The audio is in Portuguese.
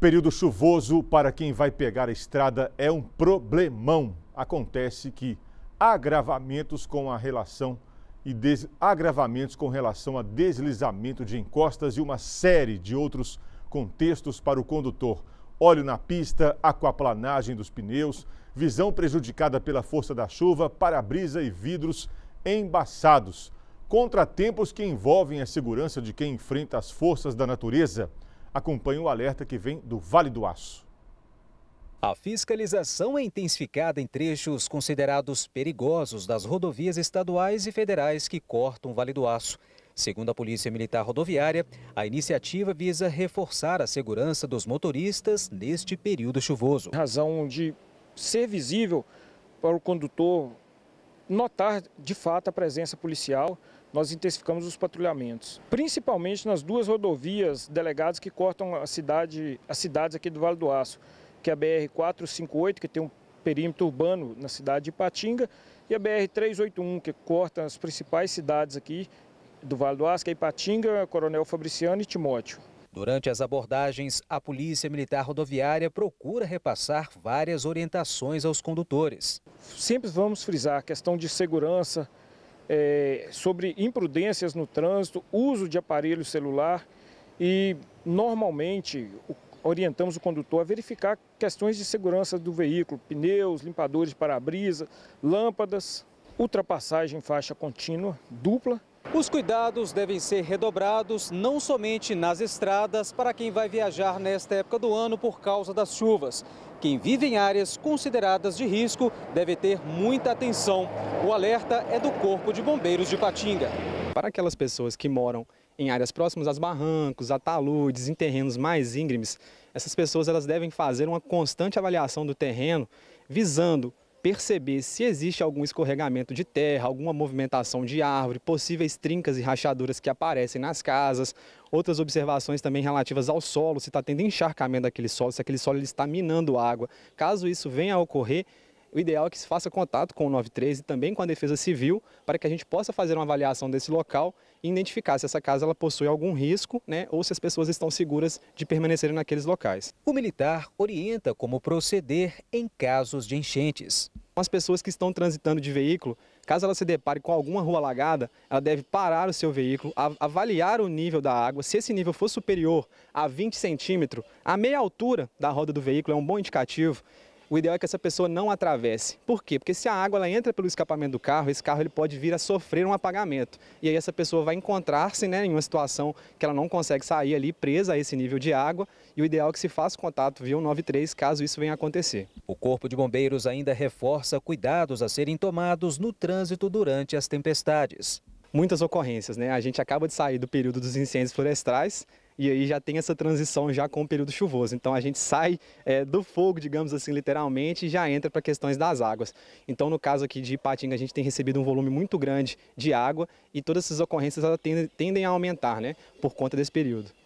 Período chuvoso para quem vai pegar a estrada é um problemão. Acontece que agravamentos com a relação e des... agravamentos com relação a deslizamento de encostas e uma série de outros contextos para o condutor. Óleo na pista, aquaplanagem dos pneus, visão prejudicada pela força da chuva, para-brisa e vidros embaçados. Contratempos que envolvem a segurança de quem enfrenta as forças da natureza. Acompanhe o alerta que vem do Vale do Aço. A fiscalização é intensificada em trechos considerados perigosos das rodovias estaduais e federais que cortam o Vale do Aço. Segundo a Polícia Militar Rodoviária, a iniciativa visa reforçar a segurança dos motoristas neste período chuvoso. Razão de ser visível para o condutor notar de fato a presença policial, nós intensificamos os patrulhamentos, principalmente nas duas rodovias delegadas que cortam a cidade, as cidades aqui do Vale do Aço, que é a BR 458, que tem um perímetro urbano na cidade de Patinga, e a BR 381, que corta as principais cidades aqui do Vale do Aço, que é Ipatinga, Coronel Fabriciano e Timóteo. Durante as abordagens, a Polícia Militar Rodoviária procura repassar várias orientações aos condutores. Sempre vamos frisar a questão de segurança, é, sobre imprudências no trânsito, uso de aparelho celular e, normalmente, orientamos o condutor a verificar questões de segurança do veículo, pneus, limpadores de para-brisa, lâmpadas, ultrapassagem em faixa contínua, dupla os cuidados devem ser redobrados não somente nas estradas para quem vai viajar nesta época do ano por causa das chuvas. Quem vive em áreas consideradas de risco deve ter muita atenção. O alerta é do Corpo de Bombeiros de Patinga. Para aquelas pessoas que moram em áreas próximas aos barrancos, a taludes, em terrenos mais íngremes, essas pessoas elas devem fazer uma constante avaliação do terreno visando perceber se existe algum escorregamento de terra, alguma movimentação de árvore, possíveis trincas e rachaduras que aparecem nas casas, outras observações também relativas ao solo, se está tendo encharcamento daquele solo, se aquele solo ele está minando água. Caso isso venha a ocorrer, o ideal é que se faça contato com o 93 e também com a Defesa Civil para que a gente possa fazer uma avaliação desse local e identificar se essa casa ela possui algum risco né, ou se as pessoas estão seguras de permanecerem naqueles locais. O militar orienta como proceder em casos de enchentes. As pessoas que estão transitando de veículo, caso ela se depare com alguma rua alagada, ela deve parar o seu veículo, avaliar o nível da água. Se esse nível for superior a 20 centímetros, a meia altura da roda do veículo é um bom indicativo o ideal é que essa pessoa não atravesse. Por quê? Porque se a água ela entra pelo escapamento do carro, esse carro ele pode vir a sofrer um apagamento. E aí essa pessoa vai encontrar-se né, em uma situação que ela não consegue sair ali presa a esse nível de água e o ideal é que se faça contato via 193 caso isso venha a acontecer. O Corpo de Bombeiros ainda reforça cuidados a serem tomados no trânsito durante as tempestades muitas ocorrências, né? A gente acaba de sair do período dos incêndios florestais, e aí já tem essa transição já com o período chuvoso. Então a gente sai é, do fogo, digamos assim, literalmente, e já entra para questões das águas. Então no caso aqui de Ipatinga, a gente tem recebido um volume muito grande de água e todas essas ocorrências tendem a aumentar, né, por conta desse período.